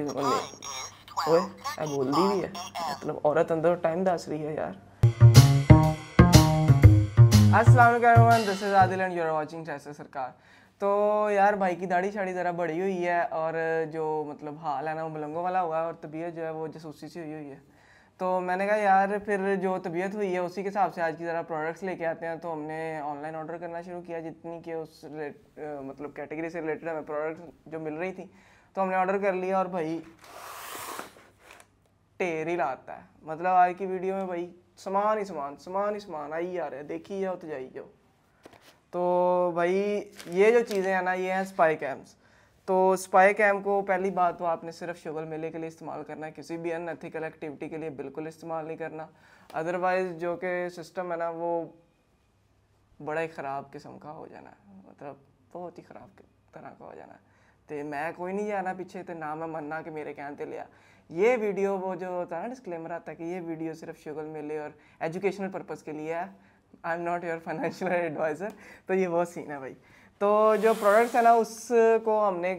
हाँ। ओए अब बोल दी है मतलब औरत अंदर टाइम दास रही है यार this is Adil and you are watching जैसे सरकार तो यार भाई की दाढ़ी छाड़ी ज़रा बड़ी हुई है और जो मतलब हाल है ना वो मलंगों वाला हुआ है और तबीयत जो है वो जसूसी सी हुई हुई है तो मैंने कहा यार फिर जो तबीयत हुई है उसी के हिसाब से आज की ज़रा प्रोडक्ट्स लेके आते हैं तो हमने ऑनलाइन ऑर्डर करना शुरू किया जितनी कि उस मतलब कैटेगरी से रिलेटेड हमें प्रोडक्ट्स जो मिल रही थी तो हमने ऑर्डर कर लिया और भाई टेर ही लाता है मतलब आज की वीडियो में भाई समान ही समान समान ही समान आई आ रहा है देखी जाओ तो जाइ जाओ तो भाई ये जो चीज़ें हैं ना ये हैं स्पाई कैम्स तो स्पाई कैम को पहली बात तो आपने सिर्फ शुगर मेले के लिए इस्तेमाल करना है किसी भी अन एथिकल एक्टिविटी के लिए बिल्कुल इस्तेमाल नहीं करना अदरवाइज़ जो कि सिस्टम है ना वो बड़ा ही ख़राब किस्म का हो जाना है मतलब बहुत ही ख़राब तरह का हो जाना है तो मैं कोई नहीं जाना पीछे तो ना मैं मना कि मेरे कहने लिया ये वीडियो वो जो होता है ना डिस्क्लेमर आता है कि ये वीडियो सिर्फ शुगर मेले और एजुकेशनल पर्पज़ के लिए है I am not your financial advisor तो ये वो सीन है भाई तो जो प्रोडक्ट्स है ना उसको हमने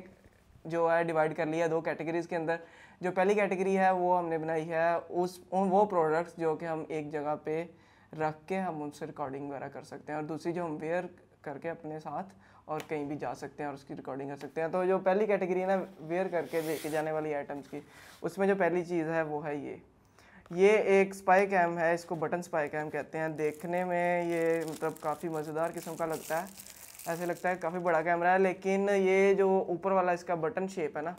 जो है डिवाइड कर लिया दो कैटेगरीज़ के अंदर जो पहली कैटेगरी है वो हमने बनाई है उस उन वो प्रोडक्ट्स जो कि हम एक जगह पे रख के हम उनसे रिकॉर्डिंग वगैरह कर सकते हैं और दूसरी जो हम वेयर करके अपने साथ और कहीं भी जा सकते हैं और उसकी रिकॉर्डिंग कर सकते हैं तो जो पहली कैटेगरी है ना वेयर करके लेके जाने वाली आइटम्स की उसमें जो पहली चीज़ है वो है ये ये एक स्पाई कैम है इसको बटन स्पाई कैम कहते हैं देखने में ये मतलब काफ़ी मज़ेदार किस्म का लगता है ऐसे लगता है काफ़ी बड़ा कैमरा है लेकिन ये जो ऊपर वाला इसका बटन शेप है ना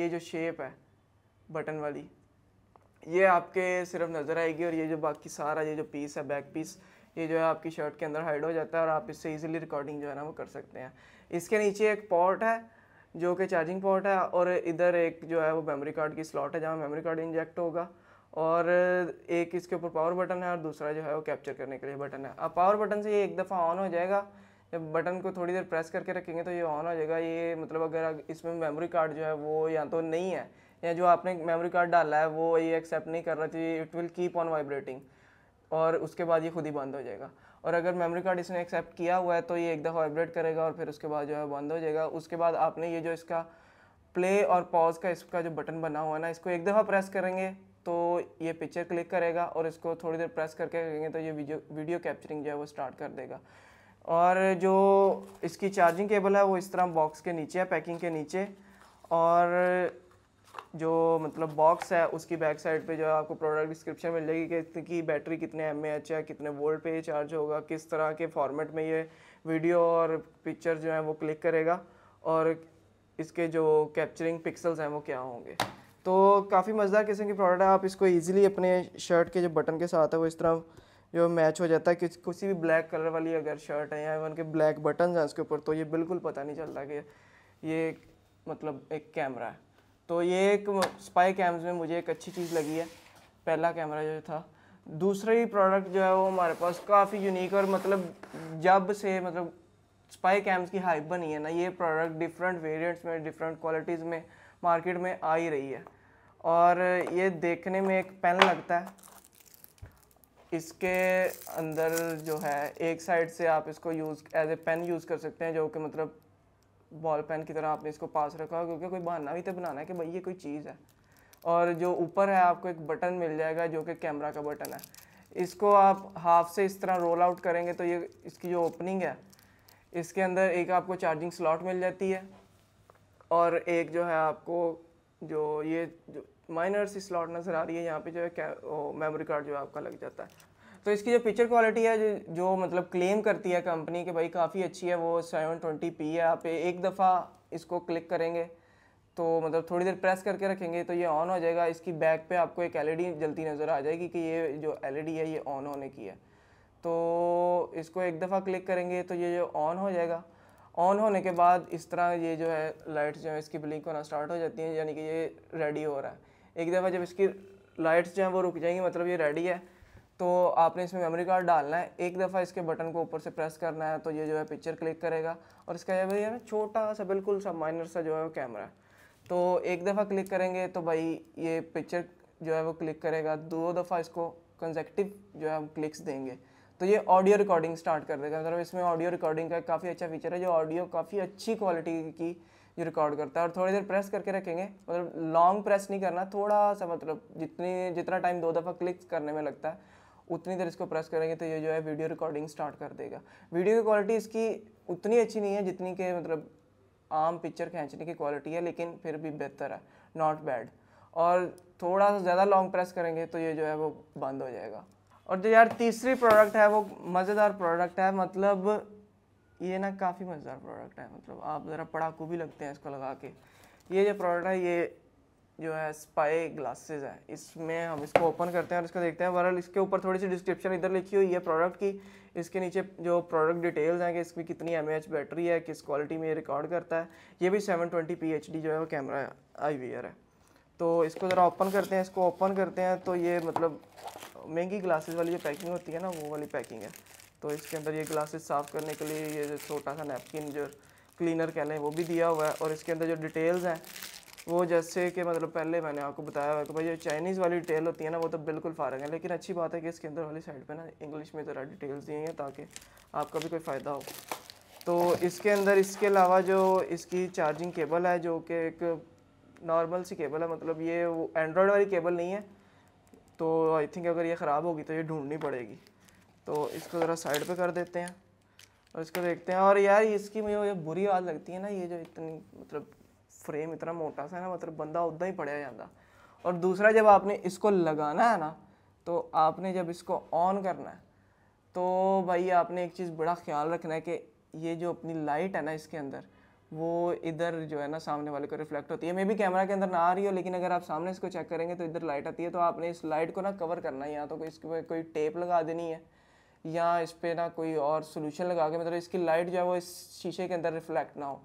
ये जो शेप है बटन वाली ये आपके सिर्फ नज़र आएगी और ये जो बाकी सारा ये जो पीस है बैक पीस ये जो है आपकी शर्ट के अंदर हाइड हो जाता है और आप इससे ईजिली रिकॉर्डिंग जो है ना वो कर सकते हैं इसके नीचे एक पॉट है जो कि चार्जिंग पोर्ट है और इधर एक जो है वो मेमोरी कार्ड की स्लॉट है जहाँ मेमोरी कार्ड इंजेक्ट होगा और एक इसके ऊपर पावर बटन है और दूसरा जो है वो कैप्चर करने के लिए बटन है अब पावर बटन से ये एक दफ़ा ऑन हो जाएगा जब बटन को थोड़ी देर प्रेस करके रखेंगे तो ये ऑन हो जाएगा ये मतलब अगर इसमें मेमोरी कार्ड जो है वो या तो नहीं है या जो आपने मेमोरी कार्ड डाला है वो ये एक्सेप्ट नहीं कर रहा थी it will keep on vibrating और उसके बाद ये खुद ही बंद हो जाएगा और अगर मेमोरी कार्ड इसने एक्सेप्ट किया हुआ है तो ये एक दफ़ा वाइब्रेट करेगा और फिर उसके बाद जो है बंद हो जाएगा उसके बाद आपने ये जो इसका प्ले और पॉज का इसका जो बटन बना हुआ है ना इसको एक दफ़ा प्रेस करेंगे तो ये पिक्चर क्लिक करेगा और इसको थोड़ी देर प्रेस करके करेंगे तो ये वीडियो वीडियो कैप्चरिंग जो है वो स्टार्ट कर देगा और जो इसकी चार्जिंग केबल है वो इस तरह बॉक्स के नीचे है पैकिंग के नीचे और जो मतलब बॉक्स है उसकी बैक साइड पे जो है आपको प्रोडक्ट डिस्क्रिप्शन जाएगी कि इसकी बैटरी कितने एम एच है कितने वोल्ट पे चार्ज होगा किस तरह के फॉर्मेट में ये वीडियो और पिक्चर जो है वो क्लिक करेगा और इसके जो कैप्चरिंग पिक्सल्स हैं वो क्या होंगे तो काफ़ी मज़ेदार किस्म की प्रोडक्ट है आप इसको ईजिली अपने शर्ट के जो बटन के साथ है वो इस तरह जो मैच हो जाता है कि किसी भी ब्लैक कलर वाली अगर शर्ट है या इवन के ब्लैक बटन हैं उसके ऊपर तो ये बिल्कुल पता नहीं चलता कि ये मतलब एक कैमरा है तो ये एक स्पाई कैम्स में मुझे एक अच्छी चीज़ लगी है पहला कैमरा जो था दूसरा ही प्रोडक्ट जो है वो हमारे पास काफ़ी यूनिक और मतलब जब से मतलब स्पाई कैम्स की हाइप बनी है ना ये प्रोडक्ट डिफरेंट वेरिएंट्स में डिफरेंट क्वालिटीज़ में मार्केट में आ ही रही है और ये देखने में एक पेन लगता है इसके अंदर जो है एक साइड से आप इसको use as a pen use कर सकते हैं जो कि मतलब बॉल पेन की तरह आपने इसको पास रखा क्योंकि कोई बहाना भी तो बनाना है कि भाई ये कोई चीज़ है और जो ऊपर है आपको एक बटन मिल जाएगा जो कि कैमरा का बटन है इसको आप हाफ से इस तरह रोल आउट करेंगे तो ये इसकी जो ओपनिंग है इसके अंदर एक आपको चार्जिंग स्लॉट मिल जाती है और एक जो है आपको जो ये जो माइनर सी स्लॉट नज़र आ रही है यहाँ पे जो है मेमोरी कार्ड जो है आपका लग जाता है तो इसकी जो पिक्चर क्वालिटी है जो, मतलब क्लेम करती है कंपनी कि भाई काफ़ी अच्छी है वो सेवन ट्वेंटी पी है आप एक दफ़ा इसको क्लिक करेंगे तो मतलब थोड़ी देर प्रेस करके रखेंगे तो ये ऑन हो जाएगा इसकी बैक पे आपको एक एलईडी जलती नज़र आ जाएगी कि ये जो एलईडी है ये ऑन होने की है तो इसको एक दफ़ा क्लिक करेंगे तो ये जो ऑन हो जाएगा ऑन होने के बाद इस तरह ये जो है लाइट्स जो है इसकी ब्लिंक होना स्टार्ट हो जाती हैं यानी कि ये रेडी हो रहा है एक दफ़ा जब इसकी लाइट्स जो हैं वो रुक जाएंगी मतलब ये रेडी है तो आपने इसमें मेमोरी कार्ड डालना है एक दफ़ा इसके बटन को ऊपर से प्रेस करना है तो ये जो है पिक्चर क्लिक करेगा और इसका यह भाई है छोटा सा बिल्कुल सा माइनर सा जो है वो कैमरा है तो एक दफ़ा क्लिक करेंगे तो भाई ये पिक्चर जो है वो क्लिक करेगा दो दफ़ा इसको कंजेक्टिव जो है हम क्लिक्स देंगे तो ये ऑडियो रिकॉर्डिंग स्टार्ट कर देगा मतलब इसमें ऑडियो रिकॉर्डिंग का काफ़ी अच्छा फीचर है जो ऑडियो काफ़ी अच्छी क्वालिटी की जो रिकॉर्ड करता है और थोड़ी देर प्रेस करके रखेंगे मतलब लॉन्ग प्रेस नहीं करना थोड़ा सा मतलब जितनी जितना टाइम दो दफ़ा क्लिक करने में लगता है उतनी देर इसको प्रेस करेंगे तो ये जो है वीडियो रिकॉर्डिंग स्टार्ट कर देगा वीडियो की क्वालिटी इसकी उतनी अच्छी नहीं है जितनी के मतलब आम पिक्चर खींचने की क्वालिटी है लेकिन फिर भी बेहतर है नॉट बैड और थोड़ा सा ज़्यादा लॉन्ग प्रेस करेंगे तो ये जो है वो बंद हो जाएगा और जो यार तीसरी प्रोडक्ट है वो मज़ेदार प्रोडक्ट है मतलब ये ना काफ़ी मज़ेदार प्रोडक्ट है मतलब आप ज़रा पड़ाकू भी लगते हैं इसको लगा के ये जो प्रोडक्ट है ये जो है स्पाई ग्लासेस है इसमें हम इसको ओपन करते हैं और इसको देखते हैं वरल इसके ऊपर थोड़ी सी डिस्क्रिप्शन इधर लिखी हुई है प्रोडक्ट की इसके नीचे जो प्रोडक्ट डिटेल्स हैं कि इसमें कितनी एम बैटरी है किस क्वालिटी में ये रिकॉर्ड करता है ये भी सेवन ट्वेंटी जो है वो कैमरा आई वी है तो इसको ज़रा ओपन करते हैं इसको ओपन करते हैं तो ये मतलब महंगी ग्लासेज वाली जो पैकिंग होती है ना वो वाली पैकिंग है तो इसके अंदर ये ग्लासेस साफ़ करने के लिए ये जो छोटा सा नैपकिन जो क्लीनर लें वो भी दिया हुआ है और इसके अंदर जो डिटेल्स हैं वो जैसे कि मतलब पहले मैंने आपको बताया हुआ कि भाई जो चाइनीज़ वाली डिटेल होती है ना वो तो बिल्कुल फारग है लेकिन अच्छी बात है कि इसके अंदर वाली साइड पे ना इंग्लिश में ज़रा डिटेल्स दी हैं ताकि आपका भी कोई फ़ायदा हो तो इसके अंदर इसके अलावा जो इसकी चार्जिंग केबल है जो कि एक नॉर्मल सी केबल है मतलब ये वो एंड्रॉयड वाली केबल नहीं है तो आई थिंक अगर ये ख़राब होगी तो ये ढूंढनी पड़ेगी तो इसको ज़रा साइड पर कर देते हैं और इसको देखते हैं और यार इसकी मुझे बुरी बात लगती है ना ये जो इतनी मतलब फ्रेम इतना मोटा सा है ना मतलब बंदा उदा ही पड़ा जाता और दूसरा जब आपने इसको लगाना है ना तो आपने जब इसको ऑन करना है तो भाई आपने एक चीज़ बड़ा ख्याल रखना है कि ये जो अपनी लाइट है ना इसके अंदर वो इधर जो है ना सामने वाले को रिफ्लेक्ट होती है मे भी कैमरा के अंदर ना आ रही हो लेकिन अगर आप सामने इसको चेक करेंगे तो इधर लाइट आती है तो आपने इस लाइट को ना कवर करना है या तो कोई इसके कोई टेप लगा देनी है या इस पर ना कोई और सोल्यूशन लगा के मतलब इसकी लाइट जो है वो इस शीशे के अंदर रिफ्लेक्ट ना हो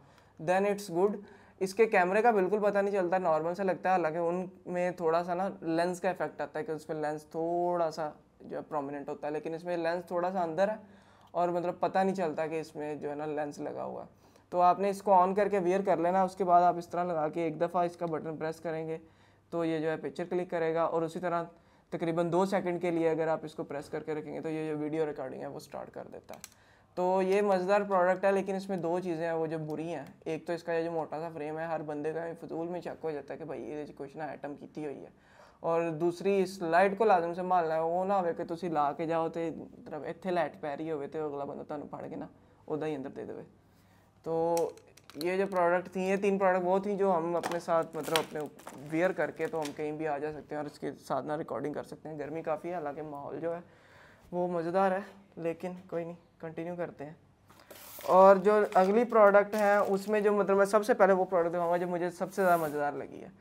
देन इट्स गुड इसके कैमरे का बिल्कुल पता नहीं चलता नॉर्मल से लगता है हालांकि उनमें थोड़ा सा ना लेंस का इफेक्ट आता है कि उसमें लेंस थोड़ा सा जो है प्रोमिनेंट होता है लेकिन इसमें लेंस थोड़ा सा अंदर है और मतलब पता नहीं चलता कि इसमें जो है ना लेंस लगा हुआ है तो आपने इसको ऑन करके वेयर कर लेना उसके बाद आप इस तरह लगा के एक दफ़ा इसका बटन प्रेस करेंगे तो ये जो है पिक्चर क्लिक करेगा और उसी तरह तकरीबन दो सेकंड के लिए अगर आप इसको प्रेस करके रखेंगे तो ये जो वीडियो रिकॉर्डिंग है वो स्टार्ट कर देता है तो ये मज़ेदार प्रोडक्ट है लेकिन इसमें दो चीज़ें हैं वो जो बुरी हैं एक तो इसका जो मोटा सा फ्रेम है हर बंदे का फजूल में चक हो जाता है कि भाई ये कुछ ना आइटम की हुई है और दूसरी इस लाइट को लाजम संभालना है वो ना हो कि ਲਾ ਕੇ ਜਾਓ ਤੇ ਮਤਲਬ ਇੱਥੇ ਲਾਈਟ ਪੈ ਰਹੀ ਹੋਵੇ ਤੇ अगला ਬੰਦਾ तुम फड़ के ना उदा ही अंदर दे दे तो ये जो प्रोडक्ट थी ये तीन प्रोडक्ट वो थी जो हम अपने साथ मतलब अपने वेयर करके तो हम कहीं भी आ जा सकते हैं और इसके साथ ना रिकॉर्डिंग कर सकते हैं गर्मी काफ़ी है हालांकि माहौल जो है वो मज़ेदार है लेकिन कोई नहीं कंटिन्यू करते हैं और जो अगली प्रोडक्ट है उसमें जो मतलब मैं सबसे पहले वो प्रोडक्ट दिखाऊंगा जो मुझे सबसे ज़्यादा मज़ेदार लगी है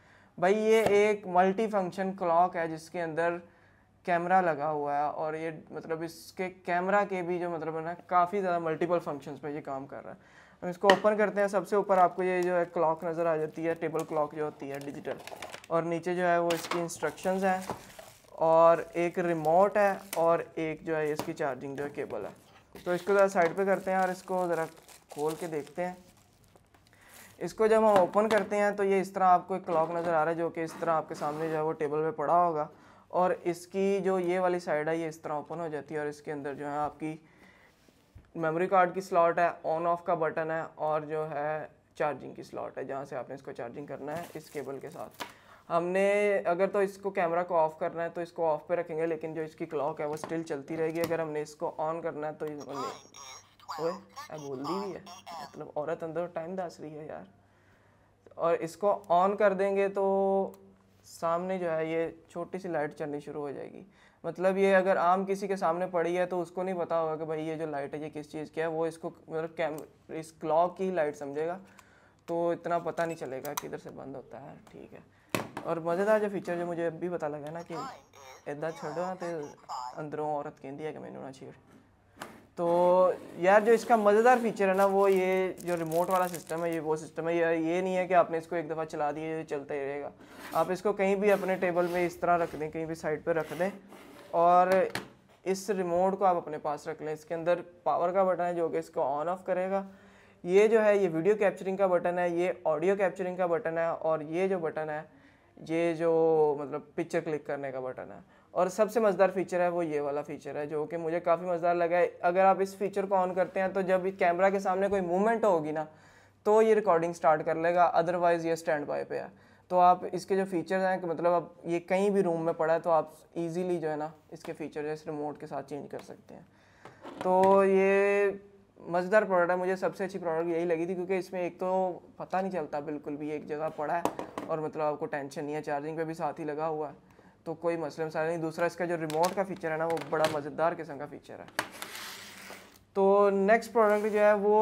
भाई ये एक मल्टी फंक्शन क्लॉक है जिसके अंदर कैमरा लगा हुआ है और ये मतलब इसके कैमरा के भी जो मतलब है ना काफ़ी ज़्यादा मल्टीपल फंक्शन पे ये काम कर रहा है हम इसको ओपन करते हैं सबसे ऊपर आपको ये जो है क्लॉक नज़र आ जाती है टेबल क्लॉक जो होती है डिजिटल और नीचे जो है वो इसकी इंस्ट्रक्शंस हैं और एक रिमोट है और एक जो है इसकी चार्जिंग जो है केबल है तो इसको ज़रा साइड पे करते हैं और इसको ज़रा खोल के देखते हैं इसको जब हम ओपन करते हैं तो ये इस तरह आपको एक क्लॉक नज़र आ रहा है जो कि इस तरह आपके सामने जो है वो टेबल पे पड़ा होगा और इसकी जो ये वाली साइड है ये इस तरह ओपन हो जाती है और इसके अंदर जो है आपकी मेमोरी कार्ड की स्लॉट है ऑन ऑफ का बटन है और जो है चार्जिंग की स्लॉट है जहाँ से आपने इसको चार्जिंग करना है इस केबल के साथ हमने अगर तो इसको कैमरा को ऑफ करना है तो इसको ऑफ पे रखेंगे लेकिन जो इसकी क्लॉक है वो स्टिल चलती रहेगी अगर हमने इसको ऑन करना है तो ओए बोल दी भी है मतलब औरत अंदर टाइम दास रही है यार और इसको ऑन कर देंगे तो सामने जो है ये छोटी सी लाइट चलनी शुरू हो जाएगी मतलब ये अगर आम किसी के सामने पड़ी है तो उसको नहीं पता होगा कि भाई ये जो लाइट है ये किस चीज़ की है वो इसको मतलब कैम इस क्लॉक की लाइट समझेगा तो इतना पता नहीं चलेगा किधर से बंद होता है ठीक है और मज़ेदार जो फीचर जो मुझे अब भी पता लगा ना कि इदा छोड़ो ना तो अंदरों औरत कहती है कि मैंने ना छेड़ तो यार जो इसका मज़ेदार फीचर है ना वो ये जो रिमोट वाला सिस्टम है ये वो सिस्टम है यार ये नहीं है कि आपने इसको एक दफ़ा चला दिए चलता ही रहेगा आप इसको कहीं भी अपने टेबल में इस तरह रख दें कहीं भी साइड पर रख दें और इस रिमोट को आप अपने पास रख लें इसके अंदर पावर का बटन है जो कि इसको ऑन ऑफ करेगा ये जो है ये वीडियो कैप्चरिंग का बटन है ये ऑडियो कैप्चरिंग का बटन है और ये जो बटन है ये जो मतलब पिक्चर क्लिक करने का बटन है और सबसे मज़ेदार फीचर है वो ये वाला फीचर है जो कि मुझे काफ़ी मज़ेदार लगा है अगर आप इस फीचर को ऑन करते हैं तो जब कैमरा के सामने कोई मूवमेंट होगी ना तो ये रिकॉर्डिंग स्टार्ट कर लेगा अदरवाइज़ ये स्टैंड बाय पे है तो आप इसके जो फीचर्स हैं कि मतलब आप ये कहीं भी रूम में पड़ा है तो आप इजीली जो है ना इसके फीचर इस रिमोट के साथ चेंज कर सकते हैं तो ये मज़ेदार प्रोडक्ट है मुझे सबसे अच्छी प्रोडक्ट यही लगी थी क्योंकि इसमें एक तो पता नहीं चलता बिल्कुल भी एक जगह पड़ा है और मतलब आपको टेंशन नहीं है चार्जिंग पे भी साथ ही लगा हुआ है तो कोई मसले मसाला नहीं दूसरा इसका जो रिमोट का फीचर है ना वो बड़ा मज़ेदार किस्म का फीचर है तो नेक्स्ट प्रोडक्ट जो है वो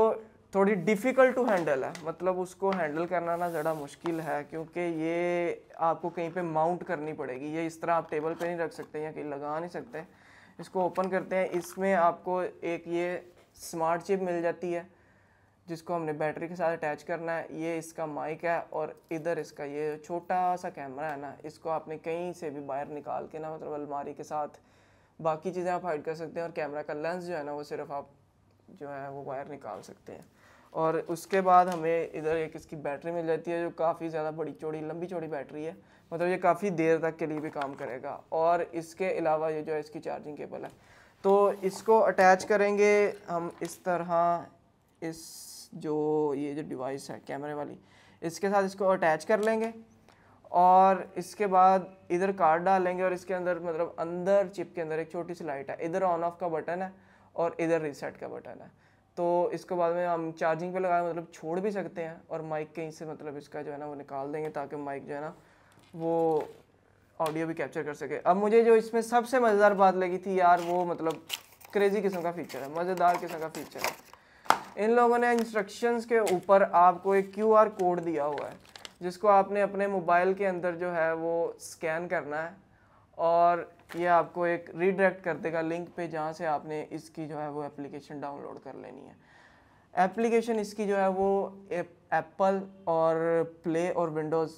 थोड़ी डिफ़िकल्ट टू हैंडल है मतलब उसको हैंडल करना ना ज़रा मुश्किल है क्योंकि ये आपको कहीं पे माउंट करनी पड़ेगी ये इस तरह आप टेबल पे नहीं रख सकते या कहीं लगा नहीं सकते इसको ओपन करते हैं इसमें आपको एक ये स्मार्ट चिप मिल जाती है जिसको हमने बैटरी के साथ अटैच करना है ये इसका माइक है और इधर इसका ये छोटा सा कैमरा है ना इसको आपने कहीं से भी बाहर निकाल के ना मतलब अलमारी के साथ बाकी चीज़ें आप हाइड कर सकते हैं और कैमरा का लेंस जो है ना वो सिर्फ आप जो है वो बाहर निकाल सकते हैं और उसके बाद हमें इधर एक इसकी बैटरी मिल जाती है जो काफ़ी ज़्यादा बड़ी चौड़ी लंबी चौड़ी बैटरी है मतलब ये काफ़ी देर तक के लिए भी काम करेगा और इसके अलावा ये जो है इसकी चार्जिंग केबल है तो इसको अटैच करेंगे हम इस तरह इस जो ये जो डिवाइस है कैमरे वाली इसके साथ इसको अटैच कर लेंगे और इसके बाद इधर कार्ड डालेंगे और इसके अंदर मतलब अंदर चिप के अंदर एक छोटी सी लाइट है इधर ऑन ऑफ का बटन है और इधर रीसेट का बटन है तो इसको बाद में हम चार्जिंग पे लगा मतलब छोड़ भी सकते हैं और माइक कहीं से मतलब इसका जो है ना वो निकाल देंगे ताकि माइक जो है ना वो ऑडियो भी कैप्चर कर सके अब मुझे जो इसमें सबसे मज़ेदार बात लगी थी यार वो मतलब क्रेजी किस्म का फीचर है मज़ेदार किस्म का फीचर है इन लोगों ने इंस्ट्रक्शंस के ऊपर आपको एक क्यू कोड दिया हुआ है जिसको आपने अपने मोबाइल के अंदर जो है वो स्कैन करना है और ये आपको एक रीडायरेक्ट कर देगा लिंक पे जहाँ से आपने इसकी जो है वो एप्लीकेशन डाउनलोड कर लेनी है एप्लीकेशन इसकी जो है वो एप्पल और प्ले और विंडोज़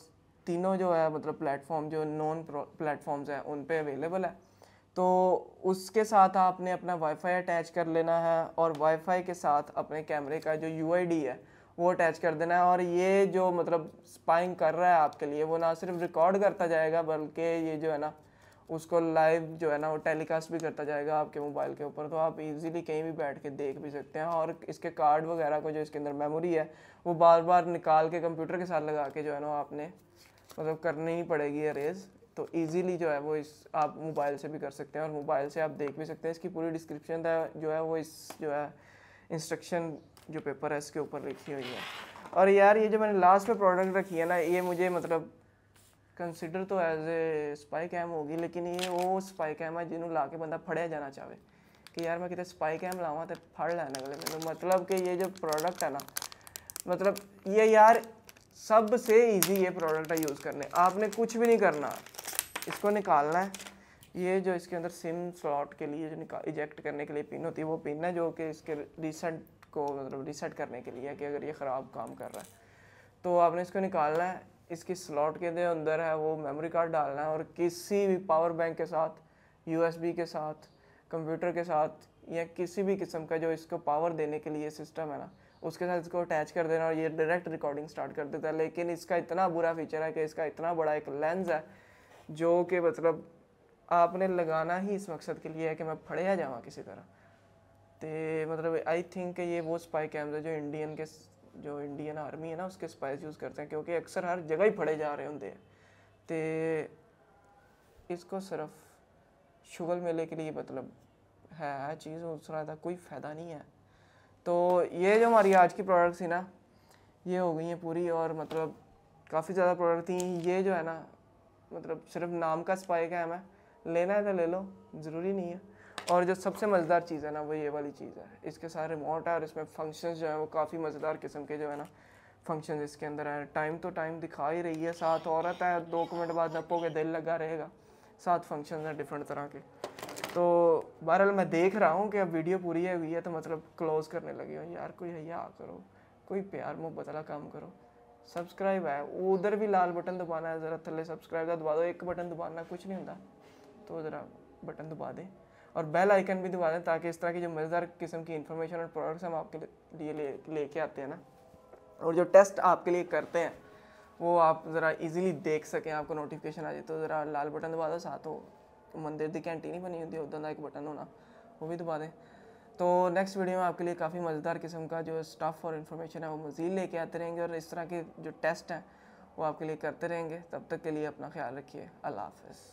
तीनों जो है मतलब प्लेटफॉर्म जो नॉन प्लेटफॉर्म्स हैं उन पर अवेलेबल है तो उसके साथ आपने अपना वाईफाई अटैच कर लेना है और वाईफाई के साथ अपने कैमरे का जो यू है वो अटैच कर देना है और ये जो मतलब स्पाइंग कर रहा है आपके लिए वो ना सिर्फ रिकॉर्ड करता जाएगा बल्कि ये जो है ना उसको लाइव जो है ना वो टेलीकास्ट भी करता जाएगा आपके मोबाइल के ऊपर तो आप इजीली कहीं भी बैठ के देख भी सकते हैं और इसके कार्ड वगैरह को जो इसके अंदर मेमोरी है वो बार बार निकाल के कंप्यूटर के साथ लगा के जो है ना आपने मतलब करनी ही पड़ेगी अरेज तो इजीली जो है वो इस आप मोबाइल से भी कर सकते हैं और मोबाइल से आप देख भी सकते हैं इसकी पूरी डिस्क्रिप्शन जो है वो इस जो है इंस्ट्रक्शन जो पेपर है इसके ऊपर लिखी हुई है और यार ये जो मैंने लास्ट में प्रोडक्ट रखी है ना ये मुझे मतलब कंसिडर तो एज ए स्पाई कैम होगी लेकिन ये वो स्पाई कैम है जिन्होंने ला के बंदा फड़िया जाना चाहे कि यार मैं कितने स्पाई कैम लाऊँ तो फड़ लैने गले मैंने मतलब कि ये जो प्रोडक्ट है ना मतलब ये यार सबसे इजी ये प्रोडक्ट है यूज़ करने आपने कुछ भी नहीं करना इसको निकालना है ये जो इसके अंदर सिम स्लॉट के लिए जो निकाल इजेक्ट करने के लिए पिन होती है वो पिन है जो कि इसके रीसेट को मतलब रिसेट करने के लिए कि अगर ये ख़राब काम कर रहा है तो आपने इसको निकालना है इसकी स्लॉट के अंदर है वो मेमोरी कार्ड डालना है और किसी भी पावर बैंक के साथ यू के साथ कंप्यूटर के साथ या किसी भी किस्म का जो इसको पावर देने के लिए सिस्टम है ना उसके साथ इसको अटैच कर देना और ये डायरेक्ट रिकॉर्डिंग स्टार्ट कर देता है लेकिन इसका इतना बुरा फीचर है कि इसका इतना बड़ा एक लेंस है जो कि मतलब आपने लगाना ही इस मकसद के लिए है कि मैं फड़िया जावा किसी तरह तो मतलब आई थिंक ये वो स्पाई कैमरे जो इंडियन के जो इंडियन आर्मी है ना उसके स्पाइस यूज़ करते हैं क्योंकि अक्सर हर जगह ही फड़े जा रहे होंगे तो इसको सिर्फ शुगल मेले के लिए मतलब है चीज़ उसना कोई फ़ायदा नहीं है तो ये जो हमारी आज की प्रोडक्ट थी ना ये हो गई हैं पूरी और मतलब काफ़ी ज़्यादा प्रोडक्ट थी ये जो है ना मतलब सिर्फ नाम का स्पाइक है हमें लेना है तो ले लो ज़रूरी नहीं है और जो सबसे मज़ेदार चीज़ है ना वो ये वाली चीज़ है इसके सारे रिमोट है और इसमें फंक्शन जो है वो काफ़ी मज़ेदार किस्म के जो है ना फंक्शन इसके अंदर है टाइम तो टाइम दिखा ही रही है साथ औरत है दो मिनट बाद नपो के दिल लगा रहेगा सात फंक्शन है डिफरेंट तरह के तो बहरहाल मैं देख रहा हूँ कि अब वीडियो पूरी है हुई है तो मतलब क्लोज़ करने लगे हो यार कोई हया करो कोई प्यार मोहब्बत वाला काम करो सब्सक्राइब है उधर भी लाल बटन दबाना है ज़रा थले सब्सक्राइब का दबा दो एक बटन दबाना कुछ नहीं होता तो ज़रा बटन दबा दें और बेल आइकन भी दबा दें ताकि इस तरह की जो मज़ेदार किस्म की इन्फॉर्मेशन और प्रोडक्ट्स हम आपके लिए ले लेके आते हैं ना और जो टेस्ट आपके लिए करते हैं वो आप ज़रा इजीली देख सकें आपको नोटिफिकेशन आ जाए तो ज़रा लाल बटन दबा दो साथ हो मंदिर की घंटी नहीं बनी होती उदा का एक बटन होना वो भी दबा दें तो नेक्स्ट वीडियो में आपके लिए काफ़ी मज़ेदार किस्म का जो स्टफ़ और इन्फॉर्मेशन है वो मज़ीद लेके आते रहेंगे और इस तरह के जो टेस्ट हैं वो आपके लिए करते रहेंगे तब तक के लिए अपना ख्याल रखिए अल्लाह हाफ